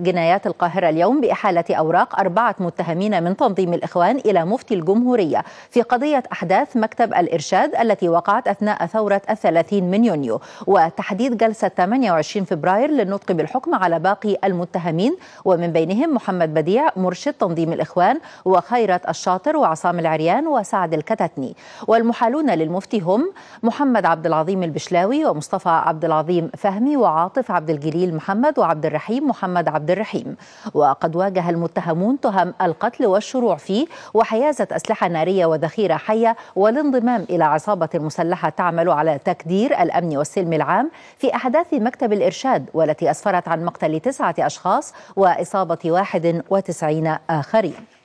جنايات القاهرة اليوم بإحالة أوراق أربعة متهمين من تنظيم الإخوان إلى مفتي الجمهورية في قضية أحداث مكتب الإرشاد التي وقعت أثناء ثورة الثلاثين من يونيو وتحديد جلسة 28 فبراير للنطق بالحكم على باقي المتهمين ومن بينهم محمد بديع مرشد تنظيم الإخوان وخيرة الشاطر وعصام العريان وسعد الكتتني والمحالون للمفتي هم محمد عبد العظيم البشلاوي ومصطفى عبد العظيم فهمي وعاطف عبد الجليل محمد وعبد الرحيم محمد محمد عبد الرحيم وقد واجه المتهمون تهم القتل والشروع فيه وحيازة أسلحة نارية وذخيرة حية والانضمام إلى عصابة مسلحة تعمل على تكدير الأمن والسلم العام في أحداث مكتب الإرشاد والتي أسفرت عن مقتل تسعة أشخاص وإصابة واحد وتسعين آخرين